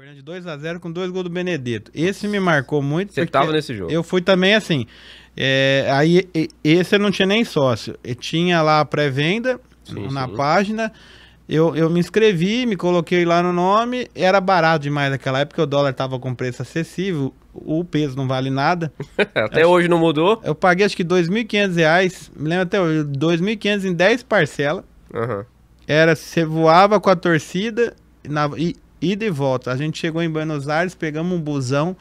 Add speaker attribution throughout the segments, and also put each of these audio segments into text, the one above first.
Speaker 1: Perdendo de 2 a 0 com dois gols do Benedetto. Esse me marcou muito. Você tava nesse jogo. Eu fui também assim. É, aí esse eu não tinha nem sócio. Eu tinha lá a pré-venda na sim. página. Eu, eu me inscrevi, me coloquei lá no nome. Era barato demais naquela época, o dólar tava com preço acessível. O peso não vale nada. até hoje não mudou. Eu paguei acho que R$ 2.500, me lembro até hoje, R$ 2.500 em 10 parcelas. Uhum. Era, você voava com a torcida na, e e volta. A gente chegou em Buenos Aires, pegamos um busão.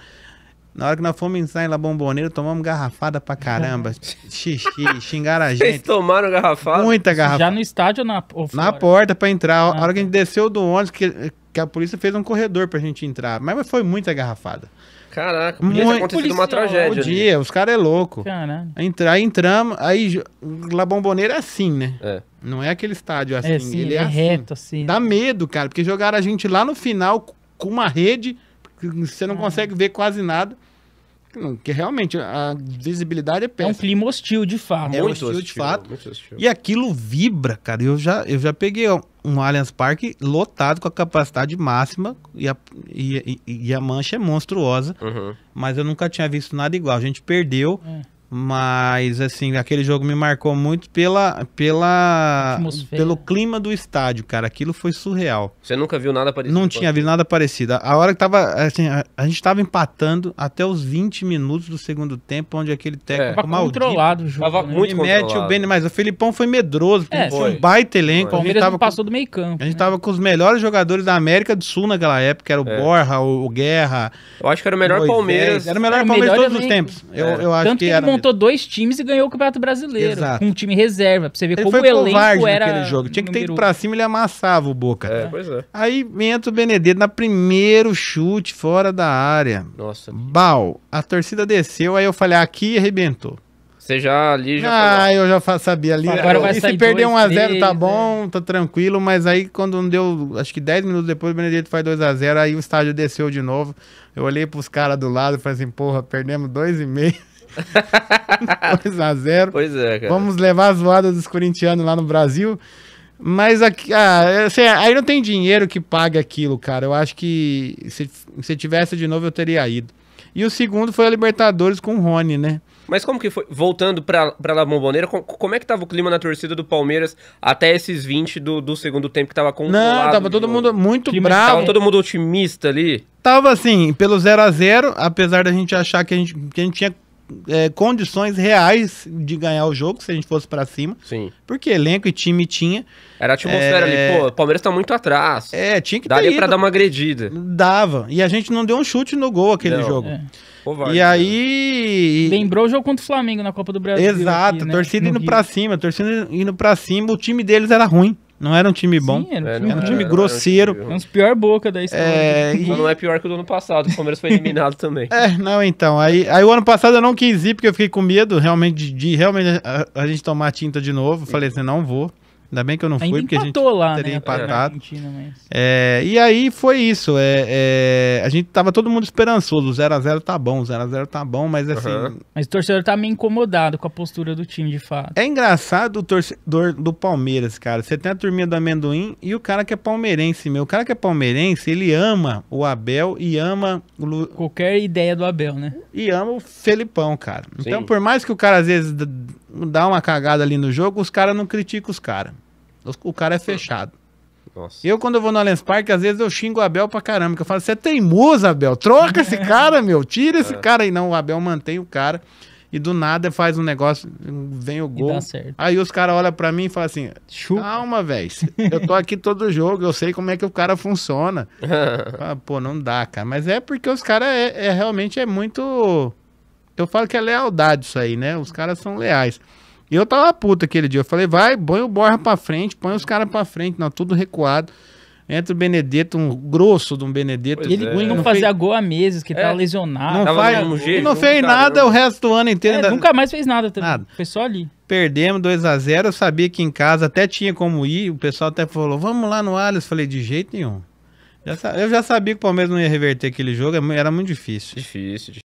Speaker 1: Na hora que nós fomos entrar em La Bombonera, tomamos garrafada pra caramba. Xixi, xingaram a gente. Vocês tomaram garrafada? Muita garrafada. Já no estádio na ou Na porta pra entrar. Ah, a hora que a tá. gente desceu do ônibus, que que a polícia fez um corredor pra gente entrar. Mas foi muita garrafada. Caraca, podia Muito... ter acontecido uma tragédia. Podia, ali. os caras é louco. Caramba. Entrar, entramos, aí La Bomboneira é assim, né? É. Não é aquele estádio é assim, é ele, é, é assim. reto assim. assim. Dá medo, cara, porque jogaram a gente lá no final com uma rede, você não ah. consegue ver quase nada que realmente a visibilidade é péssima. É um clima hostil, de fato. É muito hostil, hostil de fato. Hostil. E aquilo vibra, cara. Eu já, eu já peguei um Allianz Parque lotado com a capacidade máxima e a, e, e, e a mancha é monstruosa. Uhum. Mas eu nunca tinha visto nada igual. A gente perdeu. É mas, assim, aquele jogo me marcou muito pela, pela pelo clima do estádio, cara. Aquilo foi surreal. Você nunca viu nada parecido? Não tinha visto nada parecido. A hora que tava, assim, a, a gente tava empatando até os 20 minutos do segundo tempo, onde aquele é. técnico é. Tava maldito... controlado o jogo. Tava né? muito mete o Benny, mas o Felipão foi medroso, porque é, foi um baita elenco. O Palmeiras passou do meio campo. A gente né? tava com os melhores jogadores da América do Sul naquela época. Era o é. Borra, o, o Guerra. Eu acho que era o melhor Palmeiras. Era o melhor era Palmeiras de todos os tempos. É. Eu, eu acho Tanto que, que era juntou dois times e ganhou o Campeonato Brasileiro. Exato. Com um time reserva, pra você ver ele como foi o elenco era. Naquele jogo. Tinha que ter ido pra cima e ele amassava o Boca. É, pois é. Aí entra o Benedetto na primeiro chute fora da área. Nossa. Bal, a torcida desceu, aí eu falei, aqui arrebentou. Você já ali já. Ah, falou. eu já sabia ali. Agora eu, vai e se perder 1x0, tá né? bom, né? tá tranquilo, mas aí quando deu, acho que 10 minutos depois, o Benedetto faz 2x0, aí o estádio desceu de novo. Eu olhei pros caras do lado e falei assim, porra, perdemos 2,5. 2x0. Pois é, cara. Vamos levar as voadas dos corintianos lá no Brasil. Mas aqui, ah, assim, aí não tem dinheiro que pague aquilo, cara. Eu acho que se, se tivesse de novo eu teria ido. E o segundo foi a Libertadores com o Rony, né? Mas como que foi? Voltando pra, pra La Bombonera, como, como é que tava o clima na torcida do Palmeiras até esses 20 do, do segundo tempo que tava com Não, tava todo mundo muito clima bravo. Tava todo mundo otimista ali? Tava assim, pelo 0 a 0 apesar da gente achar que a gente, que a gente tinha é, condições reais de ganhar o jogo se a gente fosse para cima. Sim. Porque elenco e time tinha. Era a atmosfera é... ali, pô, o Palmeiras tá muito atrás. É, tinha que Daria para dar uma agredida. Dava. E a gente não deu um chute no gol aquele não. jogo. É. Covarde, e né? aí. Lembrou o jogo contra o Flamengo na Copa do Brasil. Exato, aqui, né? torcida no indo para cima, torcida indo para cima, o time deles era ruim. Não era um time bom. Sim, era um time, era um time era, grosseiro. Era um dos pior boca da história. É, e... Não é pior que o do ano passado, o Palmeiras foi eliminado também. É, não, então. Aí, aí o ano passado eu não quis ir, porque eu fiquei com medo realmente de, de realmente a, a gente tomar tinta de novo. Falei assim, não vou. Ainda bem que eu não fui, porque a gente lá, né? teria né, empatado. Mas... É, e aí foi isso. É, é, a gente tava todo mundo esperançoso. 0x0 tá bom, 0x0 tá bom, mas assim. Uhum. Mas o torcedor tá meio incomodado com a postura do time, de fato. É engraçado o torcedor do Palmeiras, cara. Você tem a turminha do amendoim e o cara que é palmeirense, meu. O cara que é palmeirense, ele ama o Abel e ama o Lu... Qualquer ideia do Abel, né? E ama o Felipão, cara. Então, Sim. Então, por mais que o cara às vezes dá uma cagada ali no jogo, os caras não criticam os caras. O cara é fechado. Nossa. Eu, quando eu vou no Allianz Parque, às vezes eu xingo o Abel pra caramba. Que eu falo, você é teimoso, Abel. Troca esse cara, meu. Tira esse é. cara aí. Não, o Abel mantém o cara. E do nada faz um negócio, vem o gol. Aí os caras olham pra mim e falam assim: Chupa. calma, velho. Eu tô aqui todo jogo, eu sei como é que o cara funciona. ah, pô, não dá, cara. Mas é porque os caras é, é, realmente é muito. Eu falo que é lealdade isso aí, né? Os caras são leais. E eu tava puto aquele dia. Eu falei, vai, põe o Borra pra frente, põe os caras pra frente, não, tudo recuado. Entra o Benedetto, um grosso de um Benedetto. ele é. não, não fazia fez... gol há meses, que é. tava lesionado. Não, faz, não, não fez nada o resto do ano inteiro. É, ainda... Né? Nunca mais fez nada também. Nada. Foi só ali. Perdemos 2 a 0 eu sabia que em casa até tinha como ir. O pessoal até falou, vamos lá no Allianz. Falei, de jeito nenhum. Eu já sabia que o Palmeiras não ia reverter aquele jogo, é era muito difícil. Difícil, difícil.